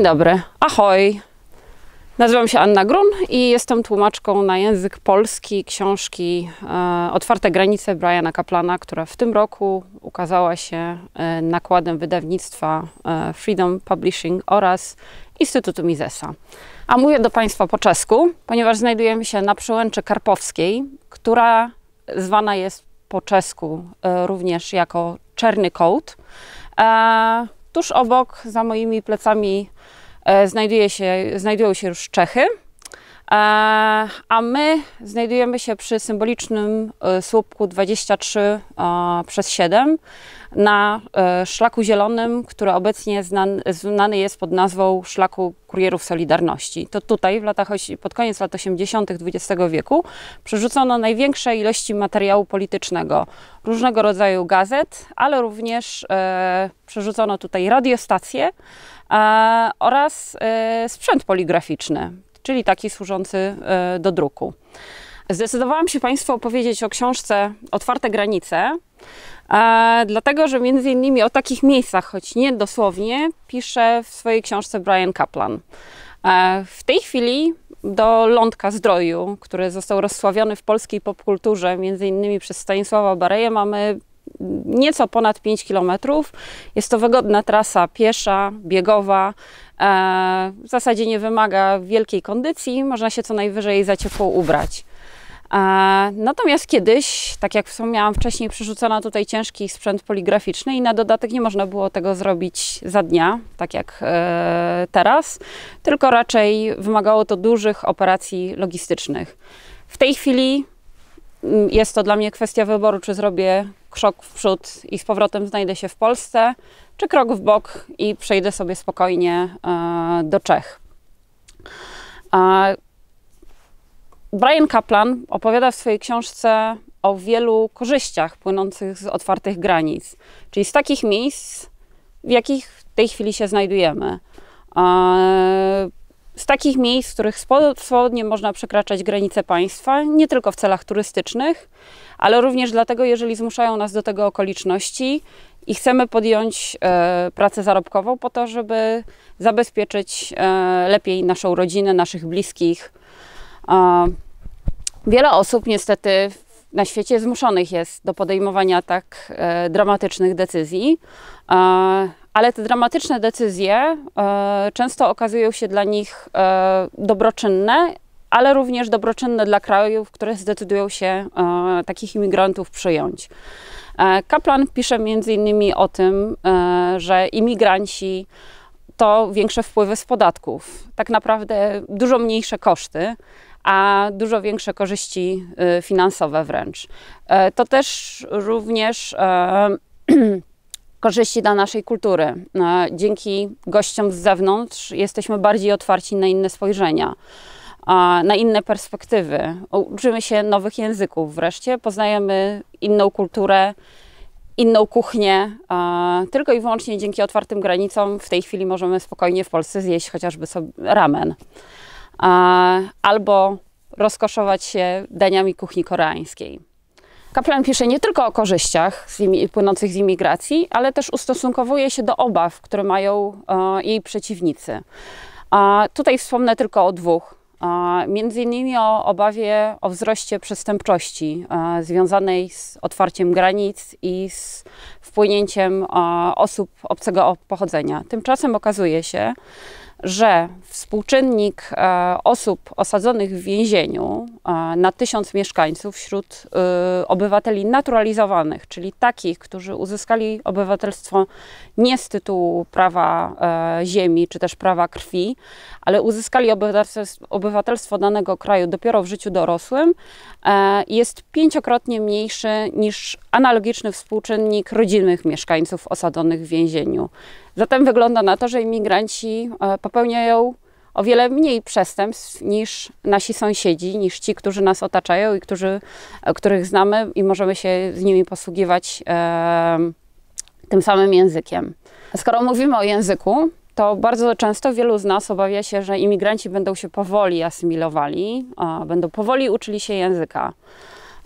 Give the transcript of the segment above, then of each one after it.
Dzień dobry, ahoj! Nazywam się Anna Grun i jestem tłumaczką na język polski książki e, Otwarte granice Briana Kaplana, która w tym roku ukazała się e, nakładem wydawnictwa e, Freedom Publishing oraz Instytutu Misesa. A mówię do Państwa po czesku, ponieważ znajdujemy się na przełęczy karpowskiej, która zwana jest po czesku również jako Czerny Kołd. Tuż obok, za moimi plecami, e, znajduje się, znajdują się już Czechy. E, a my znajdujemy się przy symbolicznym e, słupku 23 e, przez 7 na szlaku zielonym, który obecnie znany jest pod nazwą szlaku kurierów Solidarności. To tutaj w latach, pod koniec lat 80. XX wieku przerzucono największe ilości materiału politycznego, różnego rodzaju gazet, ale również przerzucono tutaj radiostacje oraz sprzęt poligraficzny czyli taki służący e, do druku. Zdecydowałam się Państwu opowiedzieć o książce Otwarte granice, e, dlatego że między innymi o takich miejscach, choć nie dosłownie, pisze w swojej książce Brian Kaplan. E, w tej chwili do Lądka Zdroju, który został rozsławiony w polskiej popkulturze, między innymi przez Stanisława Bareja, mamy nieco ponad 5 km. Jest to wygodna trasa piesza, biegowa. E, w zasadzie nie wymaga wielkiej kondycji, można się co najwyżej za ciepło ubrać. E, natomiast kiedyś, tak jak wspomniałam wcześniej, przerzucono tutaj ciężki sprzęt poligraficzny i na dodatek nie można było tego zrobić za dnia, tak jak e, teraz, tylko raczej wymagało to dużych operacji logistycznych. W tej chwili jest to dla mnie kwestia wyboru, czy zrobię krok w przód i z powrotem znajdę się w Polsce, czy krok w bok i przejdę sobie spokojnie e, do Czech. E, Brian Kaplan opowiada w swojej książce o wielu korzyściach płynących z otwartych granic, czyli z takich miejsc, w jakich w tej chwili się znajdujemy. E, takich miejsc, w których swobodnie można przekraczać granice państwa, nie tylko w celach turystycznych, ale również dlatego, jeżeli zmuszają nas do tego okoliczności i chcemy podjąć e, pracę zarobkową po to, żeby zabezpieczyć e, lepiej naszą rodzinę, naszych bliskich. E, wiele osób niestety na świecie zmuszonych jest do podejmowania tak e, dramatycznych decyzji, e, ale te dramatyczne decyzje e, często okazują się dla nich dobroczynne, ale również dobroczynne dla krajów, które zdecydują się takich imigrantów przyjąć. Kaplan pisze między innymi o tym, że imigranci to większe wpływy z podatków, tak naprawdę dużo mniejsze koszty a dużo większe korzyści y, finansowe wręcz. E, to też również e, korzyści dla naszej kultury. E, dzięki gościom z zewnątrz jesteśmy bardziej otwarci na inne spojrzenia, na inne perspektywy. Uczymy się nowych języków wreszcie, poznajemy inną kulturę, inną kuchnię. Tylko i wyłącznie dzięki otwartym granicom w tej chwili możemy spokojnie w Polsce zjeść chociażby sobie ramen albo rozkoszować się daniami kuchni koreańskiej. Kaplan pisze nie tylko o korzyściach z płynących z imigracji, ale też ustosunkowuje się do obaw, które mają e, jej przeciwnicy. A tutaj wspomnę tylko o dwóch. A, między innymi o obawie o wzroście przestępczości a, e, związanej z otwarciem granic i z wpłynięciem a, e, osób obcego pochodzenia. Tymczasem okazuje się, że współczynnik e, osób osadzonych w więzieniu e, na tysiąc mieszkańców wśród e, obywateli naturalizowanych, czyli takich, którzy uzyskali obywatelstwo nie z tytułu prawa ziemi czy też prawa krwi, ale uzyskali obywatelstwo danego kraju dopiero w życiu dorosłym, E, jest pięciokrotnie mniejszy niż analogiczny współczynnik rodzinnych mieszkańców osadzonych w więzieniu. Zatem wygląda na to, że imigranci e, popełniają o wiele mniej przestępstw niż nasi sąsiedzi, niż ci, którzy nas otaczają i którzy, e, których znamy i możemy się z nimi posługiwać e, tym samym językiem. Skoro mówimy o języku, to bardzo często wielu z nas obawia się, że imigranci będą się powoli asymilowali, będą powoli uczyli się języka.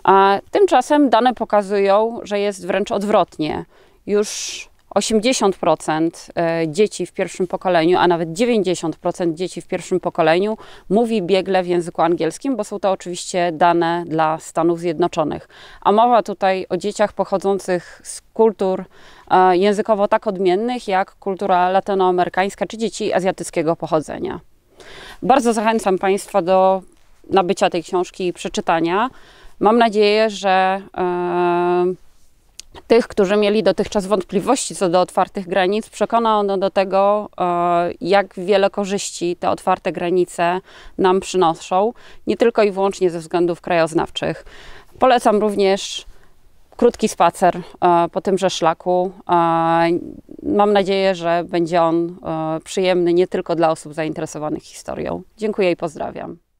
A tymczasem dane pokazują, że jest wręcz odwrotnie. Już 80% e, dzieci w pierwszym pokoleniu, a nawet 90% dzieci w pierwszym pokoleniu mówi biegle w języku angielskim, bo są to oczywiście dane dla Stanów Zjednoczonych. A mowa tutaj o dzieciach pochodzących z kultur e, językowo tak odmiennych jak kultura latynoamerykańska czy dzieci azjatyckiego pochodzenia. Bardzo zachęcam Państwa do nabycia tej książki i przeczytania. Mam nadzieję, że. Yy, tych, którzy mieli dotychczas wątpliwości co do otwartych granic, przekona ono do tego, e, jak wiele korzyści te otwarte granice nam przynoszą, nie tylko i wyłącznie ze względów krajoznawczych. Polecam również krótki spacer e, po tymże szlaku. E, mam nadzieję, że będzie on przyjemny nie tylko dla osób zainteresowanych historią. Dziękuję i pozdrawiam.